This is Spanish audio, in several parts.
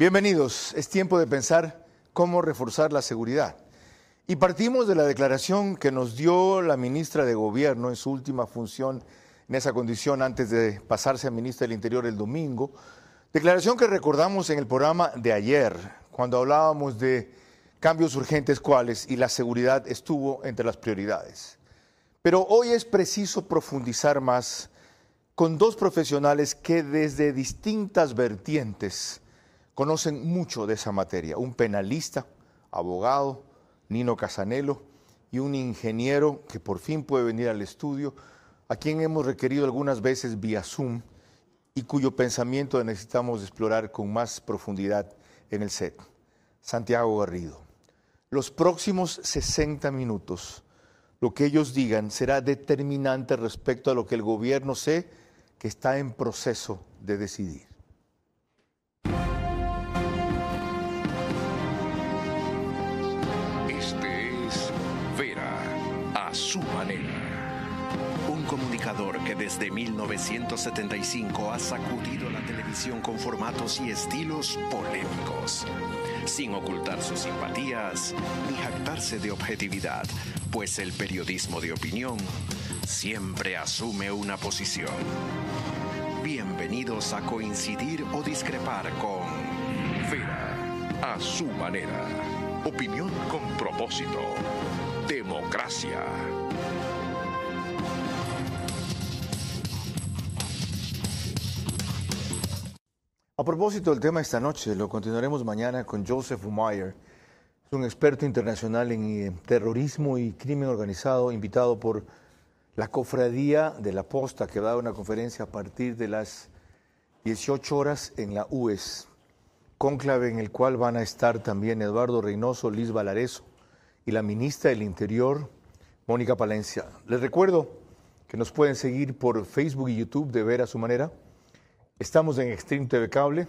Bienvenidos, es tiempo de pensar cómo reforzar la seguridad. Y partimos de la declaración que nos dio la ministra de Gobierno en su última función en esa condición antes de pasarse a ministra del Interior el domingo. Declaración que recordamos en el programa de ayer, cuando hablábamos de cambios urgentes cuáles y la seguridad estuvo entre las prioridades. Pero hoy es preciso profundizar más con dos profesionales que desde distintas vertientes conocen mucho de esa materia, un penalista, abogado, Nino Casanelo, y un ingeniero que por fin puede venir al estudio, a quien hemos requerido algunas veces vía Zoom y cuyo pensamiento necesitamos explorar con más profundidad en el set. Santiago Garrido. Los próximos 60 minutos, lo que ellos digan será determinante respecto a lo que el gobierno sé que está en proceso de decidir. Vera a su manera. Un comunicador que desde 1975 ha sacudido la televisión con formatos y estilos polémicos, sin ocultar sus simpatías ni jactarse de objetividad, pues el periodismo de opinión siempre asume una posición. Bienvenidos a coincidir o discrepar con Vera a su manera. Opinión con propósito democracia. A propósito del tema esta noche, lo continuaremos mañana con Joseph Meyer, es un experto internacional en eh, terrorismo y crimen organizado, invitado por la Cofradía de la Posta, que va a dar una conferencia a partir de las 18 horas en la UES, conclave en el cual van a estar también Eduardo Reynoso, Liz Valareso, y la ministra del Interior, Mónica Palencia. Les recuerdo que nos pueden seguir por Facebook y YouTube de Ver a su manera. Estamos en Extreme TV Cable,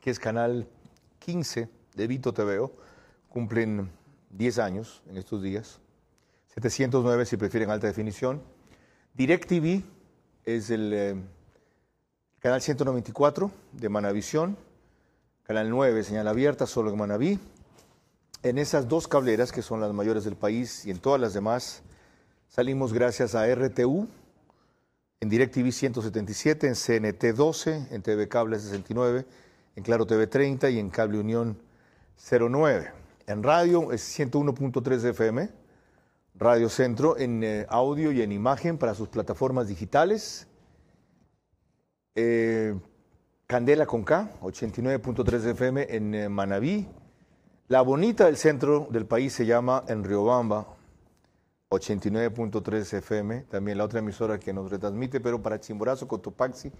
que es canal 15 de Vito TVO. Cumplen 10 años en estos días. 709 si prefieren alta definición. DirecTV es el eh, canal 194 de Manavisión. Canal 9, señal abierta, solo en Manaví. En esas dos cableras, que son las mayores del país y en todas las demás, salimos gracias a RTU, en DirecTV 177, en CNT 12, en TV Cable 69, en Claro TV 30 y en Cable Unión 09. En radio es 101.3 FM, Radio Centro, en eh, audio y en imagen para sus plataformas digitales. Eh, Candela con K, 89.3 FM en Manaví. Eh, Manabí, la bonita del centro del país se llama Enriobamba, 89.3 FM, también la otra emisora que nos retransmite, pero para Chimborazo, Cotopaxi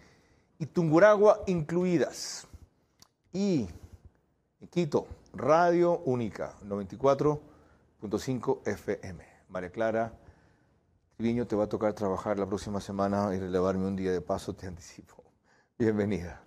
y Tunguragua incluidas. Y Quito, Radio Única, 94.5 FM. María Clara, Triviño, te va a tocar trabajar la próxima semana y relevarme un día de paso, te anticipo. Bienvenida.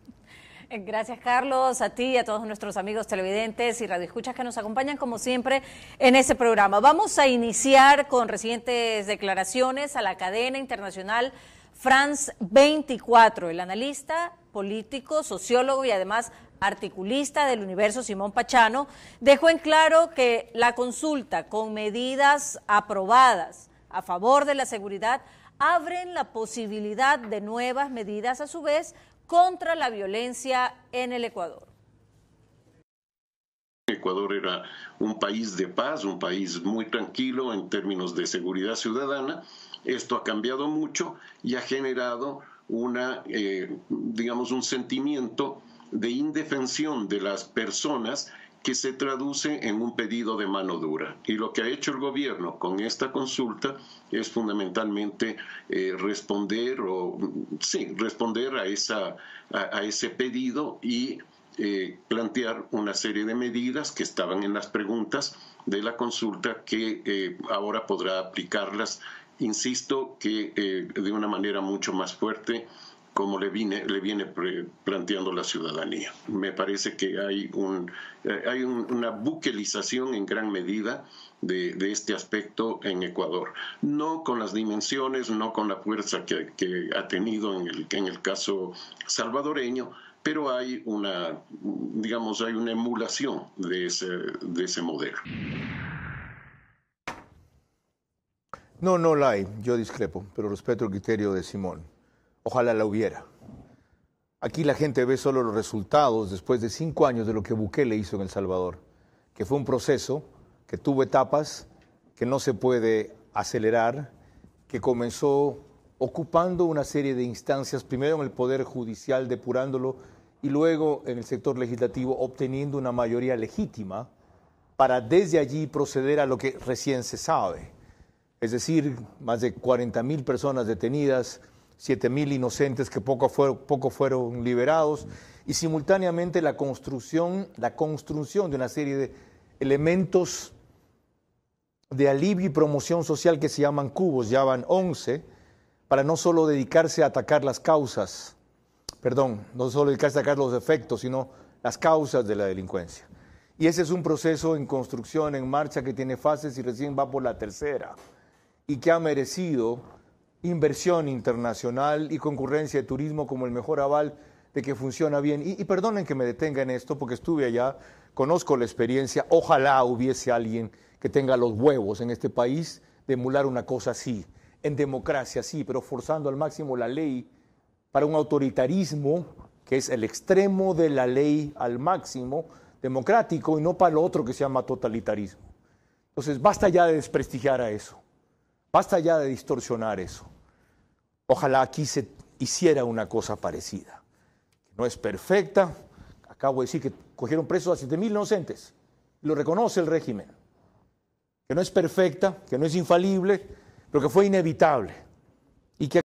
Eh, gracias, Carlos, a ti y a todos nuestros amigos televidentes y radioescuchas que nos acompañan, como siempre, en este programa. Vamos a iniciar con recientes declaraciones a la cadena internacional France 24. El analista político, sociólogo y además articulista del universo Simón Pachano dejó en claro que la consulta con medidas aprobadas a favor de la seguridad abren la posibilidad de nuevas medidas a su vez contra la violencia en el Ecuador. Ecuador era un país de paz, un país muy tranquilo en términos de seguridad ciudadana. Esto ha cambiado mucho y ha generado una, eh, digamos, un sentimiento de indefensión de las personas que se traduce en un pedido de mano dura. Y lo que ha hecho el gobierno con esta consulta es fundamentalmente eh, responder o sí, responder a, esa, a, ese pedido y eh, plantear una serie de medidas que estaban en las preguntas de la consulta que eh, ahora podrá aplicarlas, insisto, que de una manera mucho más fuerte como le, le viene planteando la ciudadanía. Me parece que hay, un, eh, hay una buquelización en gran medida de, este aspecto en Ecuador. No con las dimensiones, no con la fuerza que, ha tenido en el, en el caso salvadoreño, pero hay una, digamos, hay una emulación de ese, de ese modelo. No, no la hay, yo discrepo, pero respeto el criterio de Simón. Ojalá la hubiera. Aquí la gente ve solo los resultados después de cinco años de lo que Bukele hizo en El Salvador, que fue un proceso que tuvo etapas, que no se puede acelerar, que comenzó ocupando una serie de instancias, primero en el Poder Judicial depurándolo y luego en el sector legislativo obteniendo una mayoría legítima para desde allí proceder a lo que recién se sabe. Es decir, más de 40 mil personas detenidas, 7.000 inocentes que poco, fueron, poco fueron liberados, y simultáneamente la construcción, la construcción de una serie de elementos de alivio y promoción social que se llaman cubos, ya van 11, para no solo dedicarse a atacar las causas, perdón, no solo dedicarse a atacar los efectos, sino las causas de la delincuencia. Y ese es un proceso en construcción, en marcha, que tiene fases y recién va por la tercera, y que ha merecido inversión internacional y concurrencia de turismo como el mejor aval de que funciona bien. Y, perdonen que me detenga en esto porque estuve allá, conozco la experiencia, ojalá hubiese alguien que tenga los huevos en este país de emular una cosa así, en democracia sí, pero forzando al máximo la ley para un autoritarismo que es el extremo de la ley al máximo democrático y no para lo otro que se llama totalitarismo. Entonces, basta ya de desprestigiar a eso, basta ya de distorsionar eso. Ojalá aquí se hiciera una cosa parecida. No es perfecta. Acabo de decir que cogieron presos a mil inocentes. Lo reconoce el régimen. Que no es perfecta, que no es infalible, pero que fue inevitable. Y que